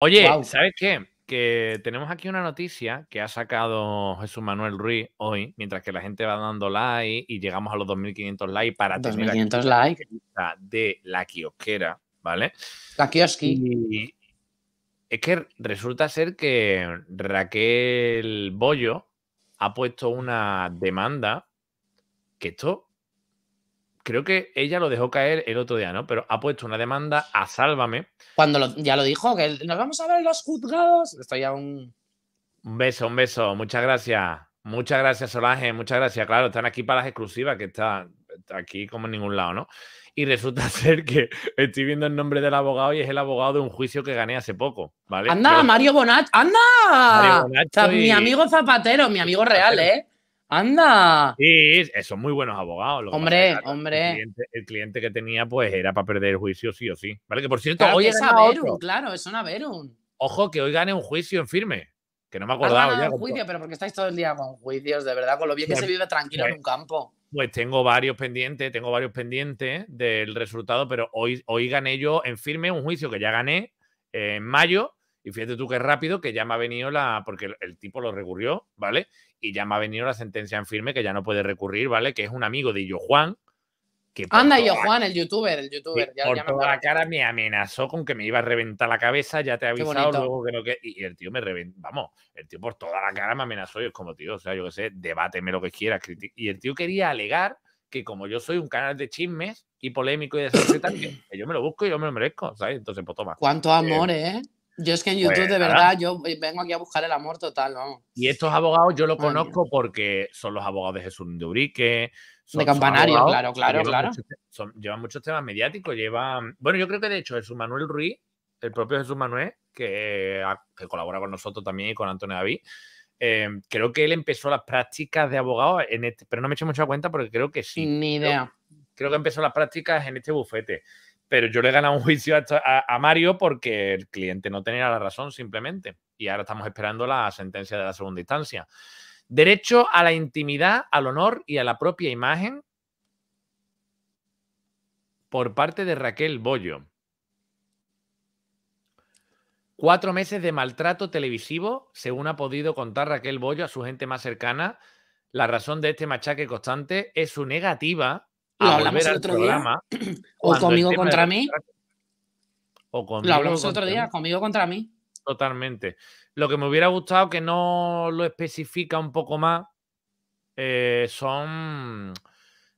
Oye, ¿sabes qué? Que tenemos aquí una noticia que ha sacado Jesús Manuel Ruiz hoy, mientras que la gente va dando like y llegamos a los 2.500 likes para 2500 likes de la kiosquera, ¿vale? La quiosqui. es que resulta ser que Raquel Bollo ha puesto una demanda que esto creo que ella lo dejó caer el otro día, ¿no? Pero ha puesto una demanda a Sálvame. Cuando ya lo dijo, que nos vamos a ver los juzgados. Estoy a un. beso, un beso. Muchas gracias. Muchas gracias, Solange. Muchas gracias. Claro, están aquí para las exclusivas, que están aquí como en ningún lado, ¿no? Y resulta ser que estoy viendo el nombre del abogado y es el abogado de un juicio que gané hace poco, ¿vale? ¡Anda, Mario bonat ¡Anda! Mi amigo Zapatero, mi amigo real, ¿eh? ¡Anda! Sí, son muy buenos abogados. hombre, hombre. El cliente, que tenía, pues, era para perder el juicio sí o sí. Vale, que por cierto, hoy es un claro, es un Averun. Ojo, que hoy gane un juicio en firme. Que no me acordaba. un juicio, pero porque estáis todo el día con juicios, de verdad, con lo bien que pues, se vive tranquilo en pues, un campo. Pues tengo varios pendientes, tengo varios pendientes del resultado, pero hoy, hoy gané yo en firme un juicio que ya gané en mayo y fíjate tú que rápido que ya me ha venido la, porque el, tipo lo recurrió, ¿vale? Y ya me ha venido la sentencia en firme que ya no puede recurrir, ¿vale? Que es un amigo de Yo Juan. Que Anda, Yo Juan, el youtuber, el youtuber. por toda la cara me amenazó con que me iba a reventar la cabeza, ya te he avisado, luego que Y el tío me reventó, vamos, el tío por toda la cara me amenazó y es como, tío, o sea, yo qué sé, debáteme lo que quieras. Y el tío quería alegar que como yo soy un canal de chismes y polémico y de que yo me lo busco y yo me lo merezco, ¿sabes? Entonces, pues toma. Cuánto eh, amor, ¿eh? eh yo es que en pues YouTube, de verdad, yo vengo aquí a buscar el amor total, Y estos abogados yo los conozco porque son los abogados de Jesús de Urique. Son, de Campanario, claro, claro, claro. llevan muchos temas mediáticos, llevan... Bueno, yo creo que de hecho Jesús Manuel Ruiz, el propio Jesús Manuel, que, ah, colabora con nosotros también y con Antonio David, em, creo que él empezó las prácticas de abogado, en este, pero no me he hecho mucha cuenta porque creo que sí. Ni idea. creo que empezó las prácticas en este bufete pero yo le he ganado un juicio a, Mario porque el cliente no tenía la razón simplemente. Y ahora estamos esperando la sentencia de la segunda instancia. Derecho a la intimidad, al honor y a la propia imagen por parte de Raquel Bollo. Cuatro meses de maltrato televisivo, según ha podido contar Raquel Bollo a su gente más cercana. La razón de este machaque constante es su negativa lo hablamos otro día. O conmigo contra mí. o conmigo, lo hablamos otro día, conmigo contra mí. Totalmente. Lo que me hubiera gustado que no lo especifica un poco más eh, son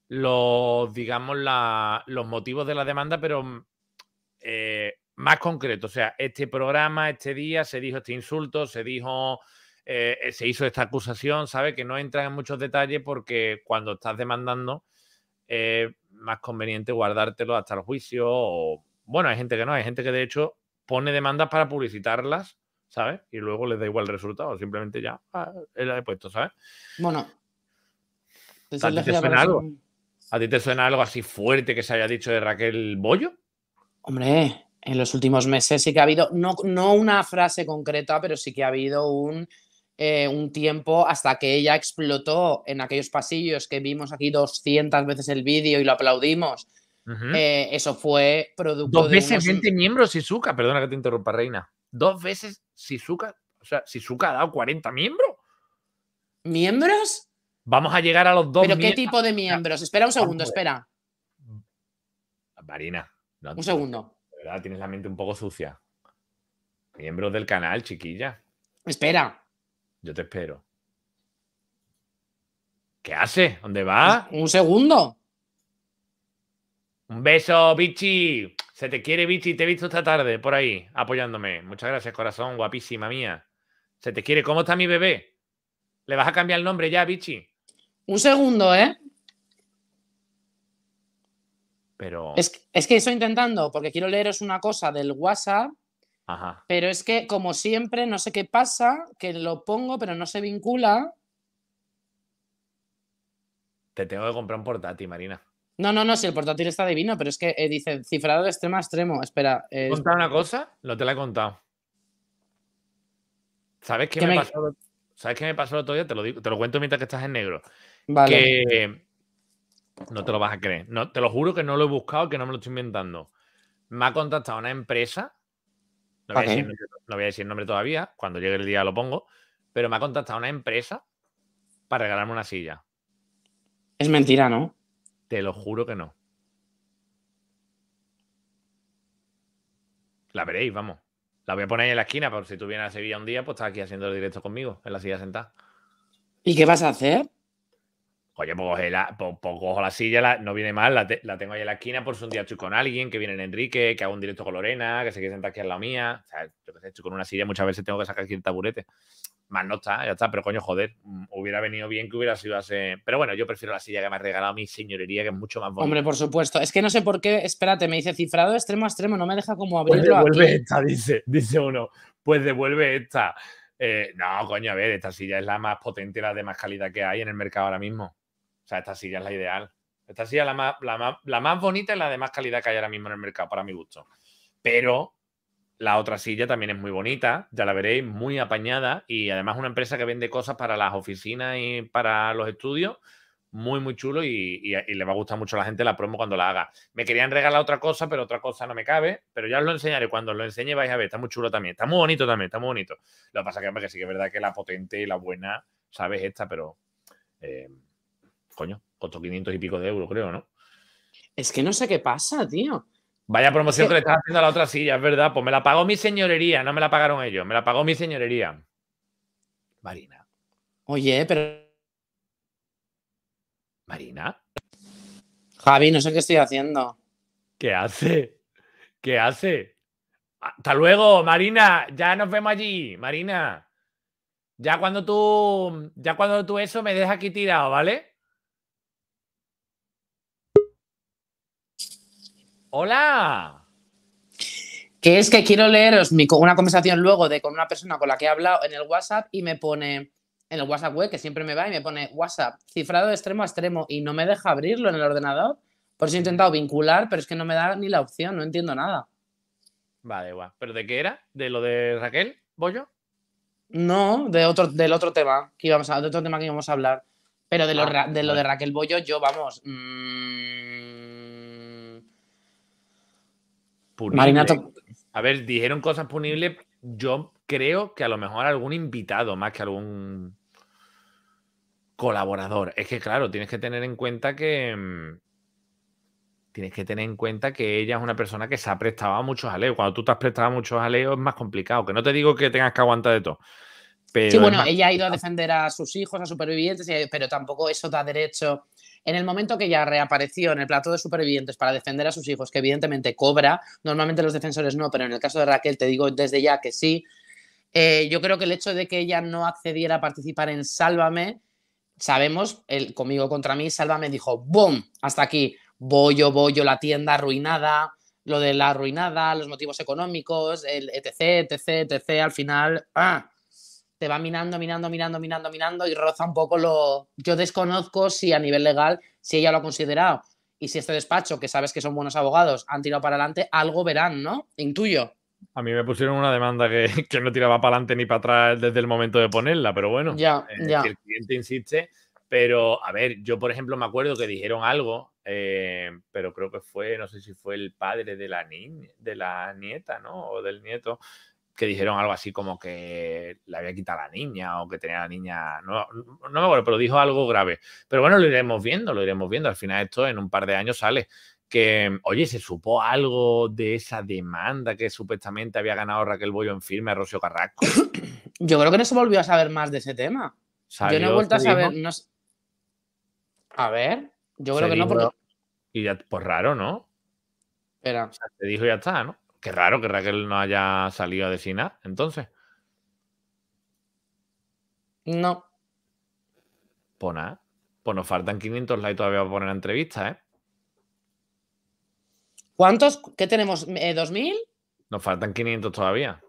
los, digamos, los motivos de la demanda, pero mm, eh, más concreto. O sea, este programa, este día, se dijo este insulto, se dijo. Eh, se hizo esta acusación, ¿sabe? Que no entra en muchos detalles porque cuando estás demandando, es más conveniente guardártelo hasta el juicio. O... Bueno, hay gente que no, hay gente que de hecho pone demandas para publicitarlas, ¿sabes? Y luego les da igual el resultado, simplemente ya ah, la he puesto, ¿sabes? Bueno. ¿A ti te suena algo? así fuerte que se haya dicho de Raquel Bollo? Hombre, en los últimos meses sí que ha habido, no una frase concreta, pero sí que ha habido un eh, un tiempo hasta que ella explotó en aquellos pasillos que vimos aquí 200 veces el vídeo y lo aplaudimos. Eh, eso fue producto Dos veces de 20 miembros Sisuka perdona que te interrumpa, Reina. Dos veces Sisuka o sea, Sisuka ha dado 40 miembros. ¿Miembros? Vamos a llegar a los dos. ¿Pero qué tipo de miembros? Espera un segundo, espera. Marina. un segundo. De verdad, tienes la mente un poco sucia. Miembros del canal, chiquilla. Espera. Yo te espero. ¿Qué hace? ¿Dónde va? Un segundo. Un beso, bichi. Se te quiere, bichi. Te he visto esta tarde por ahí, apoyándome. Muchas gracias, corazón, guapísima mía. Se te quiere. ¿Cómo está mi bebé? ¿Le vas a cambiar el nombre ya, bichi? Un segundo, ¿eh? Pero. Es, es que estoy intentando, porque quiero leeros una cosa del WhatsApp pero es que, como siempre, no sé qué pasa, que lo pongo, pero no se vincula. Te tengo que comprar un portátil, Marina. No, no, no, si el portátil está divino, pero es que eh, dice cifrado de extremo a extremo. Espera. Eh... ¿Te contar una cosa? No te la he contado. ¿Sabes qué, me, pasó? ¿Sabes qué me pasó el otro día? Te lo, cuento mientras que estás en negro. Vale. no te lo vas a creer. No, te lo juro que no lo he buscado, que no me lo estoy inventando. Me ha contactado una empresa no voy, a decir, el nombre todavía, cuando llegue el día lo pongo, pero me ha contactado una empresa para regalarme una silla. Es mentira, ¿no? Te lo juro que no. La veréis, vamos. La voy a poner ahí en la esquina, por si tú vienes a Sevilla un día, pues estás aquí haciendo el directo conmigo, en la silla sentada. ¿Y qué vas a hacer? Oye, pues, pues, pues cojo la, silla, no viene mal, la, tengo ahí en la esquina por si un día estoy con alguien, que viene en Enrique, que hago un directo con Lorena, que se quiere sentar aquí en la mía. O sea, yo qué sé, estoy con una silla, muchas veces tengo que sacar aquí el taburete. Más no está, ya está, pero coño, joder, mm, hubiera venido bien que hubiera sido así. Pero bueno, yo prefiero la silla que me ha regalado mi señorería, que es mucho más bonita. Hombre, por supuesto. Es que no sé por qué, espérate, me dice cifrado extremo a extremo, no me deja como pues abrirlo Pues devuelve esta, dice, dice uno. Pues devuelve esta. Eh, no, coño, a ver, esta silla es la más potente, la de más calidad que hay en el mercado ahora mismo sea, esta silla es la ideal. Esta silla es la más, bonita y la de más calidad que hay ahora mismo en el mercado, para mi gusto. Pero la otra silla también es muy bonita, ya la veréis, muy apañada y además una empresa que vende cosas para las oficinas y para los estudios. Muy, muy chulo y, le va a gustar mucho a la gente la promo cuando la haga. Me querían regalar otra cosa, pero otra cosa no me cabe, pero ya os lo enseñaré. Cuando os lo enseñe vais a ver, está muy chulo también. Está muy bonito también, está muy bonito. Lo que pasa que, que sí que es verdad que la potente y la buena, ¿sabes? Esta, pero... Eh, coño, costó 500 y pico de euros, creo, ¿no? Es que no sé qué pasa, tío. Vaya promoción que... le estás haciendo a la otra silla, es verdad. Pues me la pagó mi señorería, no me la pagaron ellos, me la pagó mi señorería. Marina. Oye, pero. Marina. Javi, no sé qué estoy haciendo. ¿Qué hace? ¿Qué hace? Hasta luego, Marina. Ya nos vemos allí, Marina. Ya cuando tú. Ya cuando tú eso me dejas aquí tirado, ¿vale? Hola. Que es que quiero leeros una conversación luego de con una persona con la que he hablado en el WhatsApp y me pone en el WhatsApp web, que siempre me va y me pone WhatsApp cifrado de extremo a extremo y no me deja abrirlo en el ordenador. Por eso he intentado vincular, pero es que no me da ni la opción, no entiendo nada. Vale, guau. ¿Pero de qué era? ¿De lo de Raquel Bollo? No, de otro, del otro tema que íbamos a, otro tema que íbamos a hablar. Pero de, lo, ah, de, Raquel Bollo, yo, vamos. Mm, Marinato. A ver, dijeron cosas punibles. Yo creo que a lo mejor algún invitado más que algún colaborador. Es que claro, tienes que tener en cuenta que mm, tienes que tener en cuenta que ella es una persona que se ha prestado a muchos aleos. Cuando tú te has prestado a muchos aleos es más complicado. Que no te digo que tengas que aguantar de todo. sí, bueno, ella ha ido a defender a sus hijos, a supervivientes, pero tampoco eso da derecho en el momento que ya reapareció en el plato de supervivientes para defender a sus hijos, que evidentemente cobra, normalmente los defensores no, pero en el caso de Raquel te digo desde ya que sí, eh, yo creo que el hecho de que ella no accediera a participar en Sálvame, sabemos, el, conmigo contra mí, Sálvame dijo, ¡boom! Hasta aquí, bollo, bollo, la tienda arruinada, lo de la arruinada, los motivos económicos, el etc, etc, etc, al final, ¡ah! te va minando, minando, minando, minando, minando y roza un poco lo... Yo desconozco si a nivel legal, si ella lo ha considerado y si este despacho, que sabes que son buenos abogados, han tirado para adelante, algo verán, ¿no? Intuyo. A mí me pusieron una demanda que, no tiraba para adelante ni para atrás desde el momento de ponerla, pero bueno, ya, eh, ya. el cliente insiste. Pero, a ver, yo por ejemplo me acuerdo que dijeron algo, eh, pero creo que fue, no sé si fue el padre de la niña, de la nieta, ¿no? O del nieto, que dijeron algo así como que le había quitado a la niña o que tenía la niña, no, me acuerdo, pero dijo algo grave. Pero bueno, lo iremos viendo, lo iremos viendo. Al final esto en un par de años sale. Que, oye, ¿se supo algo de esa demanda que supuestamente había ganado Raquel Bollo en firme a Rocío Carrasco? Yo creo que no se volvió a saber más de ese tema. Yo no he vuelto a este saber. A ver, yo creo que no. Y ya, pues raro, ¿no? Espera. O sea, te dijo ya está, ¿no? Qué raro que Raquel no haya salido a decir nada, entonces. No. Pues nada. Pues nos faltan 500 likes todavía para poner entrevistas, entrevista, ¿eh? ¿Cuántos? ¿Qué tenemos? ¿2000? ¿Eh, nos faltan 500 todavía.